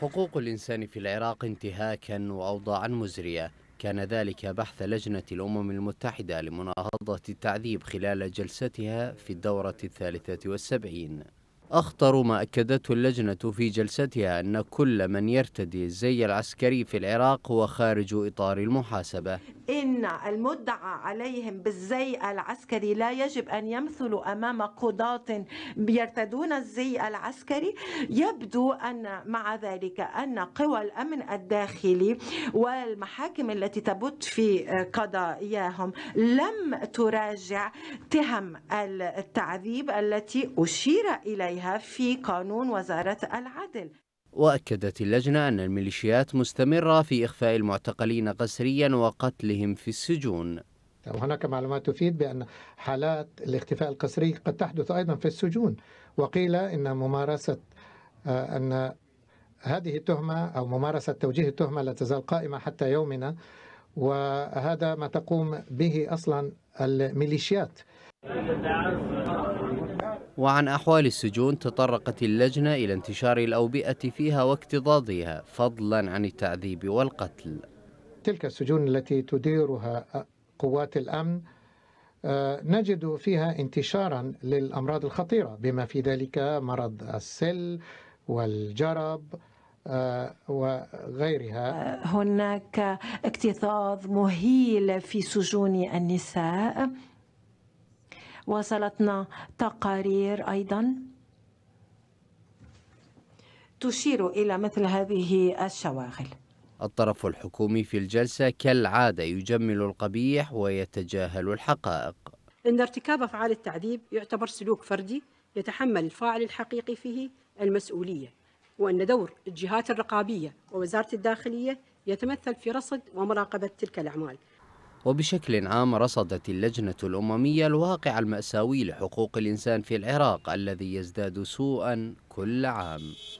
حقوق الإنسان في العراق انتهاكا وأوضاعا مزرية كان ذلك بحث لجنة الأمم المتحدة لمناهضة التعذيب خلال جلستها في الدورة الثالثة والسبعين أخطر ما أكدته اللجنة في جلستها أن كل من يرتدي الزي العسكري في العراق هو خارج إطار المحاسبة إن المدعى عليهم بالزي العسكري لا يجب أن يمثلوا أمام قضاة يرتدون الزي العسكري يبدو أن مع ذلك أن قوى الأمن الداخلي والمحاكم التي تبت في قضاياهم لم تراجع تهم التعذيب التي أشير إليها في قانون وزارة العدل وأكدت اللجنة أن الميليشيات مستمرة في إخفاء المعتقلين قسريا وقتلهم في السجون طيب، هناك معلومات تفيد بأن حالات الاختفاء القسري قد تحدث أيضا في السجون وقيل أن ممارسة آه، أن هذه التهمة أو ممارسة توجيه التهمة لا تزال قائمة حتى يومنا وهذا ما تقوم به أصلا الميليشيات وعن أحوال السجون تطرقت اللجنة إلى انتشار الأوبئة فيها واكتظاظها فضلا عن التعذيب والقتل تلك السجون التي تديرها قوات الأمن آه، نجد فيها انتشارا للأمراض الخطيرة بما في ذلك مرض السل والجرب آه، وغيرها آه، هناك اكتظاظ مهيل في سجون النساء وصلتنا تقارير أيضا تشير إلى مثل هذه الشواغل الطرف الحكومي في الجلسة كالعادة يجمل القبيح ويتجاهل الحقائق إن ارتكاب أفعال التعذيب يعتبر سلوك فردي يتحمل الفاعل الحقيقي فيه المسؤولية وأن دور الجهات الرقابية ووزارة الداخلية يتمثل في رصد ومراقبة تلك الأعمال وبشكل عام رصدت اللجنة الأممية الواقع المأساوي لحقوق الإنسان في العراق الذي يزداد سوءا كل عام